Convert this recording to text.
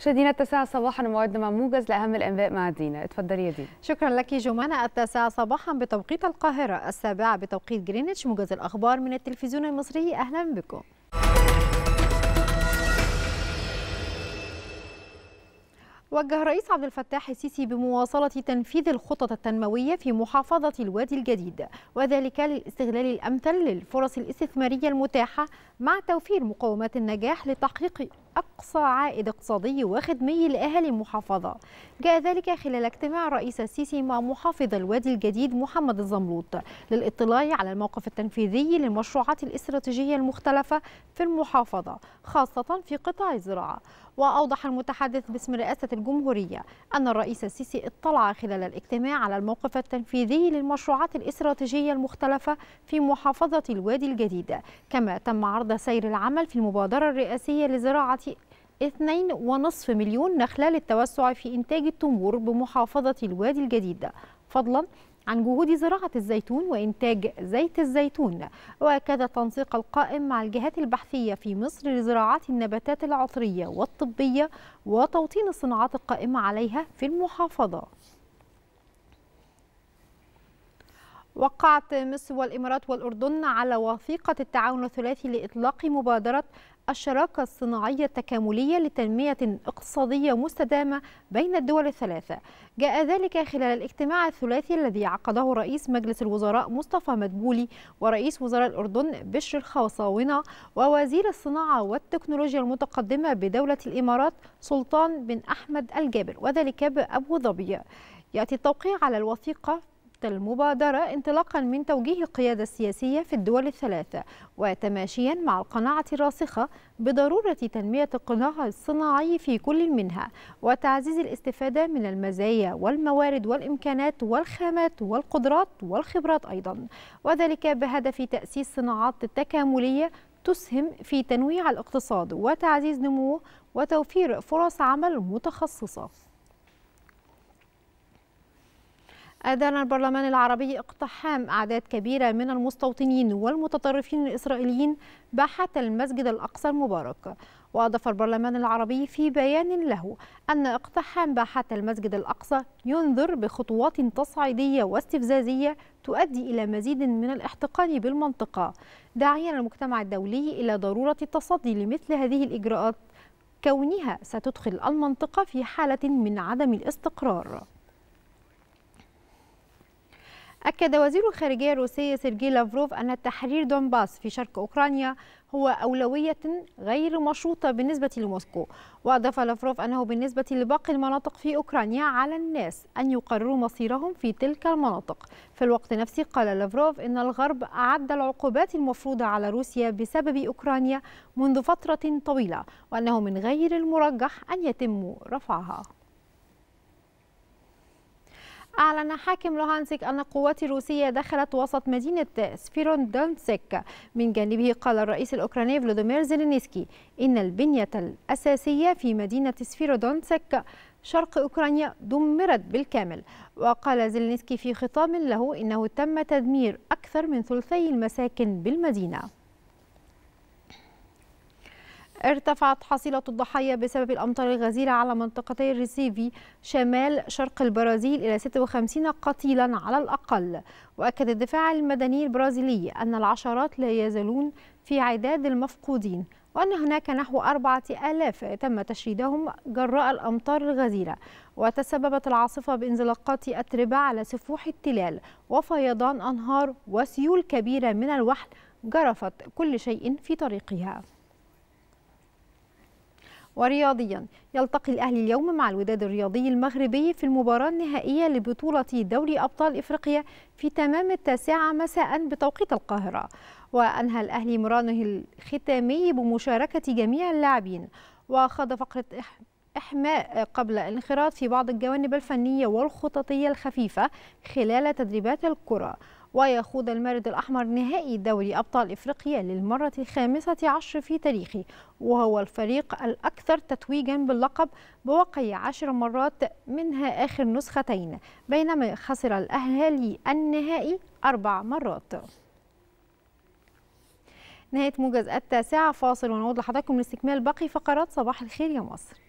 مشاهدينا التاسعة صباحا موعدنا مع موجز لأهم الأنباء مع دينا اتفضلي يا دينا شكرا لك جمانة التاسعة صباحا بتوقيت القاهرة السابعة بتوقيت جرينتش موجز الأخبار من التلفزيون المصري أهلا بكم وجه الرئيس عبد الفتاح السيسي بمواصلة تنفيذ الخطط التنموية في محافظة الوادي الجديد وذلك للاستغلال الأمثل للفرص الاستثمارية المتاحة مع توفير مقومات النجاح لتحقيق أقصى عائد اقتصادي وخدمي لأهالي المحافظة جاء ذلك خلال اجتماع الرئيس السيسي مع محافظ الوادي الجديد محمد الزملوط للاطلاع على الموقف التنفيذي للمشروعات الاستراتيجية المختلفة في المحافظة خاصة في قطاع الزراعة وأوضح المتحدث باسم رئاسة الجمهورية أن الرئيس السيسي اطلع خلال الاجتماع على الموقف التنفيذي للمشروعات الاستراتيجية المختلفة في محافظة الوادي الجديد كما تم عرض سير العمل في المبادرة الرئاسية لزراعة 2.5 مليون نخلة للتوسع في إنتاج التمور بمحافظة الوادي الجديد فضلا عن جهود زراعة الزيتون وإنتاج زيت الزيتون وأكد التنسيق القائم مع الجهات البحثية في مصر لزراعة النباتات العطرية والطبية وتوطين الصناعات القائمة عليها في المحافظة وقعت مصر والإمارات والأردن على وثيقة التعاون الثلاثي لإطلاق مبادرة الشراكة الصناعية التكاملية لتنمية اقتصادية مستدامة بين الدول الثلاثة جاء ذلك خلال الاجتماع الثلاثي الذي عقده رئيس مجلس الوزراء مصطفى مدبولي ورئيس وزراء الأردن بشر الخوصاونة ووزير الصناعة والتكنولوجيا المتقدمة بدولة الإمارات سلطان بن أحمد الجابر وذلك بأبو ظبي يأتي التوقيع على الوثيقة المبادرة انطلاقا من توجيه القيادة السياسية في الدول الثلاثة وتماشيا مع القناعة الراسخة بضرورة تنمية القناع الصناعي في كل منها وتعزيز الاستفادة من المزايا والموارد والإمكانات والخامات والقدرات والخبرات أيضا وذلك بهدف تأسيس صناعات تكاملية تسهم في تنويع الاقتصاد وتعزيز نموه وتوفير فرص عمل متخصصة أدان البرلمان العربي اقتحام أعداد كبيرة من المستوطنين والمتطرفين الإسرائيليين باحة المسجد الأقصى المبارك وأضاف البرلمان العربي في بيان له أن اقتحام باحة المسجد الأقصى ينذر بخطوات تصعيدية واستفزازية تؤدي إلى مزيد من الاحتقان بالمنطقة داعيا المجتمع الدولي إلى ضرورة التصدي لمثل هذه الإجراءات كونها ستدخل المنطقة في حالة من عدم الاستقرار أكد وزير الخارجية الروسي سيرجي لافروف أن تحرير دونباس في شرق أوكرانيا هو أولوية غير مشروطة بالنسبة لموسكو وأضاف لافروف أنه بالنسبة لباقي المناطق في أوكرانيا على الناس أن يقرروا مصيرهم في تلك المناطق في الوقت نفسه قال لافروف أن الغرب أعد العقوبات المفروضة على روسيا بسبب أوكرانيا منذ فترة طويلة وأنه من غير المرجح أن يتم رفعها أعلن حاكم لوهانسك أن قوات روسية دخلت وسط مدينة سفيروندونسك من جانبه قال الرئيس الأوكراني فلوديمير زيلينسكي إن البنية الأساسية في مدينة سفيرودونسك شرق أوكرانيا دمرت بالكامل وقال زيلينسكي في خطاب له إنه تم تدمير أكثر من ثلثي المساكن بالمدينة ارتفعت حصيلة الضحايا بسبب الأمطار الغزيرة على منطقتي الريسيفي شمال شرق البرازيل إلى 56 قتيلا على الأقل وأكد الدفاع المدني البرازيلي أن العشرات لا يزالون في عداد المفقودين وأن هناك نحو أربعة آلاف تم تشريدهم جراء الأمطار الغزيرة وتسببت العاصفة بانزلاقات أتربة على سفوح التلال وفيضان أنهار وسيول كبيرة من الوحل جرفت كل شيء في طريقها ورياضيا يلتقي الأهلي اليوم مع الوداد الرياضي المغربي في المباراة النهائية لبطولة دوري أبطال إفريقيا في تمام التاسعة مساء بتوقيت القاهرة وأنهى الأهلي مرانه الختامي بمشاركة جميع اللاعبين وخاض فقرة إحماء قبل الانخراط في بعض الجوانب الفنية والخططية الخفيفة خلال تدريبات الكرة ويخوض المارد الأحمر نهائي دوري أبطال إفريقيا للمرة الخامسة عشر في تاريخه وهو الفريق الأكثر تتويجا باللقب بوقع عشر مرات منها آخر نسختين بينما خسر الأهلي النهائي أربع مرات نهاية موجز التاسعة فاصل ونعود لحضراتكم لاستكمال باقي فقرات صباح الخير يا مصر